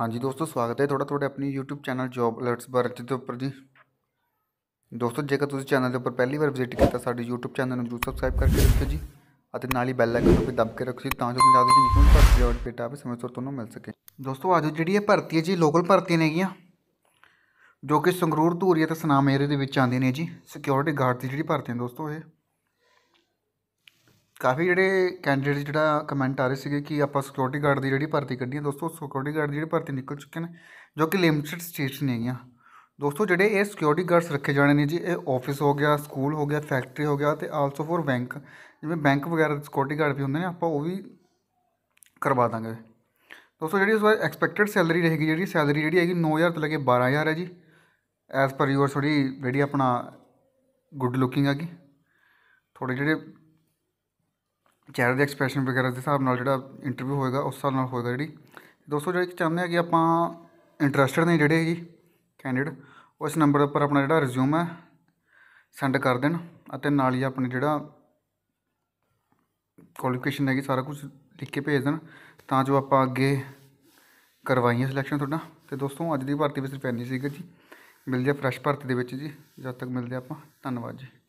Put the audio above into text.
ਹਾਂਜੀ ਦੋਸਤੋ ਸਵਾਗਤ ਹੈ ਤੁਹਾਡਾ ਤੁਹਾਡੇ ਆਪਣੀ YouTube channel job alerts Bharat ਦੇ ਉੱਪਰ ਜੀ ਦੋਸਤੋ ਜੇਕਰ ਤੁਸੀਂ ਚੈਨਲ ਦੇ ਉੱਪਰ ਪਹਿਲੀ ਵਾਰ ਵਿਜ਼ਿਟ ਕੀਤਾ ਸਾਡੇ YouTube ਚੈਨਲ ਨੂੰ ਜਰੂਰ ਸਬਸਕ੍ਰਾਈਬ ਕਰਕੇ ਰੱਖੋ ਜੀ ਅਤੇ ਨਾਲ ਹੀ ਬੈਲ ਆਈਕਨ ਨੂੰ ਵੀ ਦਬ ਕੇ ਰੱਖੋ ਜੀ ਤਾਂ ਜੋ ਪੰਜਾਬ ਦੀ ਨਿਊਜ਼ ਭਰਤੀ ਜੌਬ ਪੇਟਾ ਵੀ ਸਮੇਂ ਸਿਰ ਤੁਹਾਨੂੰ ਮਿਲ ਸਕੇ ਦੋਸਤੋ ਅੱਜ ਜਿਹੜੀ ਇਹ ਭਰਤੀ ਹੈ ਜੀ ਲੋਕਲ ਭਰਤੀ ਨੇਗੀਆਂ ਜੋ ਕਿ ਸੰਗਰੂਰ ਧੂਰੀਆ ਤੇ ਸਨਾਮ ਏਰੀਆ ਦੇ ਵਿੱਚ ਆਉਂਦੀਆਂ ਨੇ ਜੀ ਸਿਕਿਉਰਿਟੀ ਗਾਰਡ ਦੀ ਜਿਹੜੀ ਭਰਤੀ ਹੈ ਦੋਸਤੋ ਇਹ ਕਾਫੀ ਜਿਹੜੇ ਕੈਂਡੀਡੇਟ ਜਿਹੜਾ ਕਮੈਂਟ ਆ ਰਹੇ ਸੀਗੇ ਕਿ ਆਪਾਂ ਸਿਕਿਉਰਿਟੀ ਗਾਰਡ ਦੀ ਜਿਹੜੀ ਭਰਤੀ ਕੱਢੀ ਹੈ ਦੋਸਤੋ ਸਿਕਿਉਰਿਟੀ ਗਾਰਡ ਦੀ ਜਿਹੜੀ ਭਰਤੀ ਨਿਕਲ ਚੁੱਕੇ ਨੇ ਜੋ ਕਿ ਲਿਮਿਟਡ ਸਟੇਟਸ ਨੇ ਹੈਗੀਆਂ ਦੋਸਤੋ ਜਿਹੜੇ ਇਹ ਸਿਕਿਉਰਿਟੀ ਗਾਰਡਸ ਰੱਖੇ ਜਾਣੇ ਨੇ ਜੀ ਇਹ ਆਫਿਸ ਹੋ ਗਿਆ ਸਕੂਲ ਹੋ ਗਿਆ ਫੈਕਟਰੀ ਹੋ ਗਿਆ ਤੇ ਆਲਸੋ ਫॉर ਬੈਂਕ ਜਿਵੇਂ ਬੈਂਕ ਵਗੈਰਾ ਦੇ ਸਿਕਿਉਰਿਟੀ ਗਾਰਡ ਵੀ ਹੁੰਦੇ ਨੇ ਆਪਾਂ ਉਹ ਵੀ ਕਰਵਾ ਦਾਂਗੇ ਦੋਸਤੋ ਜਿਹੜੀ ਉਸ ਵਾਰ ਐਕਸਪੈਕਟਡ ਸੈਲਰੀ ਰਹੇਗੀ ਜਿਹੜੀ ਸੈਲਰੀ ਜਿਹੜੀ ਹੈਗੀ 9000 ਤੋਂ ਲੈ ਕੇ 12000 ਹੈ ਜੀ ਐਸ ਪਰ ਯੂਅਰ ਥੋੜੀ ਜਿਹੜੀ ਆਪਣਾ ਗੁੱਡ ਲੁਕਿੰਗ ਹੈਗੀ ਥੋੜੇ ਜਿਹੜੇ ਚਿਹਰੇ ਦੇ ਐਕਸਪ੍ਰੈਸ਼ਨ ਵਗੈਰਾ ਦੇ ਹਿਸਾਬ ਨਾਲ ਜਿਹੜਾ ਇੰਟਰਵਿਊ ਹੋਏਗਾ ਉਸ ਹਿਸਾਬ ਨਾਲ ਹੋਏਗਾ ਜਿਹੜੀ ਦੋਸਤੋ ਜਿਹੜੇ ਕਿ ਚਾਹੁੰਦੇ ਆ ਕਿ ਆਪਾਂ ਇੰਟਰਸਟਡ ਨੇ ਜਿਹੜੇ ਜੀ ਕੈਂਡੀਡੇਟ ਉਸ ਨੰਬਰ ਉੱਪਰ ਆਪਣਾ ਜਿਹੜਾ ਰਿਜ਼ਿਊਮ ਹੈ ਸੈਂਡ ਕਰ ਦੇਣ ਅਤੇ ਨਾਲ ਹੀ ਆਪਣੇ ਜਿਹੜਾ ਕੁਆਲੀਫਿਕੇਸ਼ਨ ਹੈਗੀ ਸਾਰਾ ਕੁਝ ਲਿਖ ਕੇ ਭੇਜ ਦੇਣ ਤਾਂ ਜੋ ਆਪਾਂ ਅੱਗੇ ਕਰਵਾਈਏ ਸਿਲੈਕਸ਼ਨ ਤੁਹਾਡਾ ਤੇ ਦੋਸਤੋ ਅੱਜ ਦੀ ਭਰਤੀ ਵਿੱਚ ਸਿਰਫ ਐਨੀ ਸੀਗਾ ਜੀ ਮਿਲ ਜਾ ਫਰੈਸ਼ ਭਰਤੀ ਦੇ ਵਿੱਚ ਜੀ ਜਦ ਤੱਕ ਮਿਲਦੇ ਆਪਾਂ ਧੰਨਵਾਦ ਜੀ